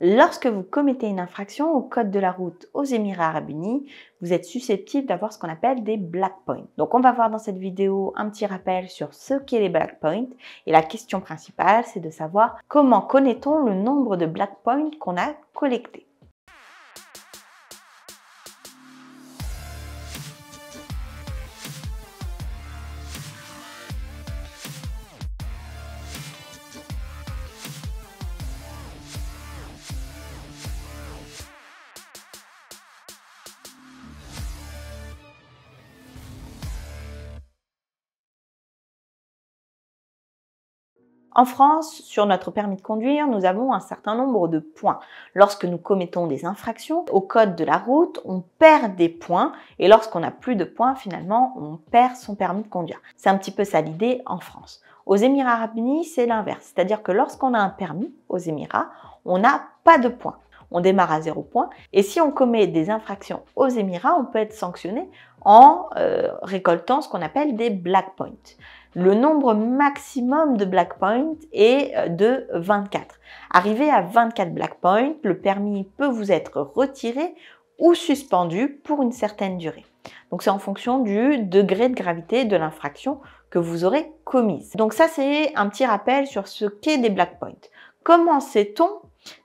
Lorsque vous commettez une infraction au code de la route aux Émirats arabes unis, vous êtes susceptible d'avoir ce qu'on appelle des black points. Donc on va voir dans cette vidéo un petit rappel sur ce qu'est les black points et la question principale c'est de savoir comment connaît-on le nombre de black points qu'on a collectés. En France, sur notre permis de conduire, nous avons un certain nombre de points. Lorsque nous commettons des infractions au code de la route, on perd des points et lorsqu'on n'a plus de points, finalement, on perd son permis de conduire. C'est un petit peu ça l'idée en France. Aux Émirats arabes unis, c'est l'inverse, c'est-à-dire que lorsqu'on a un permis aux Émirats, on n'a pas de points. On démarre à zéro point et si on commet des infractions aux Émirats, on peut être sanctionné en euh, récoltant ce qu'on appelle des black points le nombre maximum de black points est euh, de 24. Arrivé à 24 black points, le permis peut vous être retiré ou suspendu pour une certaine durée. Donc c'est en fonction du degré de gravité de l'infraction que vous aurez commise. Donc ça c'est un petit rappel sur ce qu'est des black points. Comment sait-on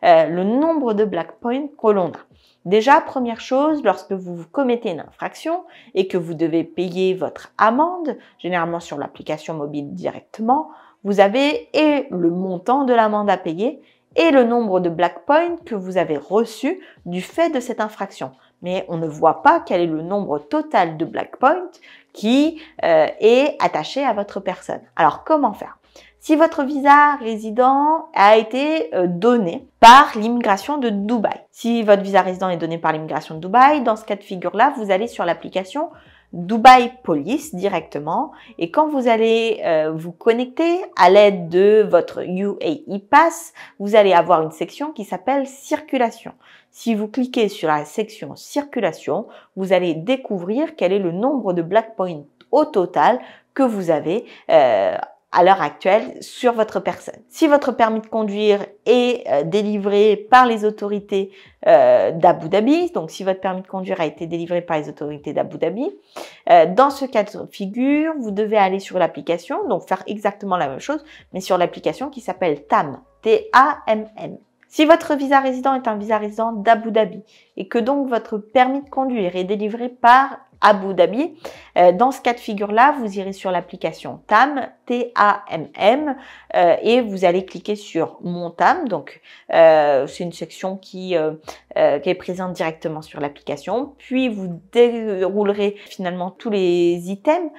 euh, le nombre de black points que l'on a Déjà, première chose, lorsque vous commettez une infraction et que vous devez payer votre amende, généralement sur l'application mobile directement, vous avez et le montant de l'amende à payer et le nombre de black points que vous avez reçu du fait de cette infraction. Mais on ne voit pas quel est le nombre total de black points qui euh, est attaché à votre personne. Alors comment faire si votre visa résident a été euh, donné par l'immigration de Dubaï. Si votre visa résident est donné par l'immigration de Dubaï, dans ce cas de figure-là, vous allez sur l'application Dubai Police directement et quand vous allez euh, vous connecter à l'aide de votre UAE Pass, vous allez avoir une section qui s'appelle circulation. Si vous cliquez sur la section circulation, vous allez découvrir quel est le nombre de black points au total que vous avez euh, à l'heure actuelle sur votre personne. Si votre permis de conduire est euh, délivré par les autorités euh, d'Abu Dhabi, donc si votre permis de conduire a été délivré par les autorités d'Abu Dhabi, euh, dans ce cas de figure, vous devez aller sur l'application, donc faire exactement la même chose, mais sur l'application qui s'appelle TAM, T-A-M-M. Si votre visa résident est un visa résident d'Abu Dhabi et que donc votre permis de conduire est délivré par Abu Dhabi. Euh, dans ce cas de figure-là, vous irez sur l'application TAM, T-A-M-M, euh, et vous allez cliquer sur Mon TAM. Donc, euh, c'est une section qui, qui est présente directement sur l'application. Puis, vous déroulerez finalement tous les items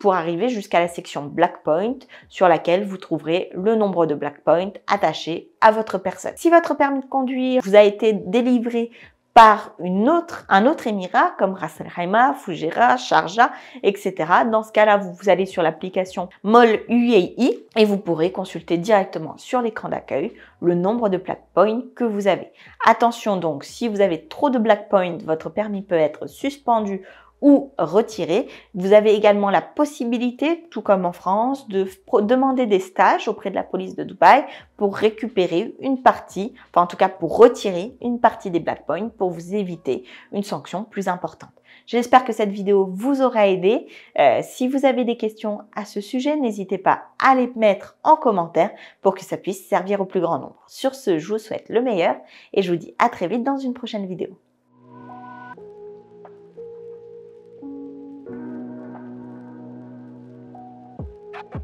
pour arriver jusqu'à la section Black Point, sur laquelle vous trouverez le nombre de Black Point attaché à votre personne. Si votre permis de conduire vous a été délivré par une autre, un autre émirat comme Ras al Khaimah, Fujairah, Sharjah, etc. Dans ce cas-là, vous, allez sur l'application MOL UAI et vous pourrez consulter directement sur l'écran d'accueil le nombre de black points que vous avez. Attention donc, si vous avez trop de black points, votre permis peut être suspendu ou retirer. Vous avez également la possibilité, tout comme en France, de demander des stages auprès de la police de Dubaï pour récupérer une partie, enfin en tout cas pour retirer une partie des black points pour vous éviter une sanction plus importante. J'espère que cette vidéo vous aura aidé. Euh, si vous avez des questions à ce sujet, n'hésitez pas à les mettre en commentaire pour que ça puisse servir au plus grand nombre. Sur ce, je vous souhaite le meilleur et je vous dis à très vite dans une prochaine vidéo.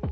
you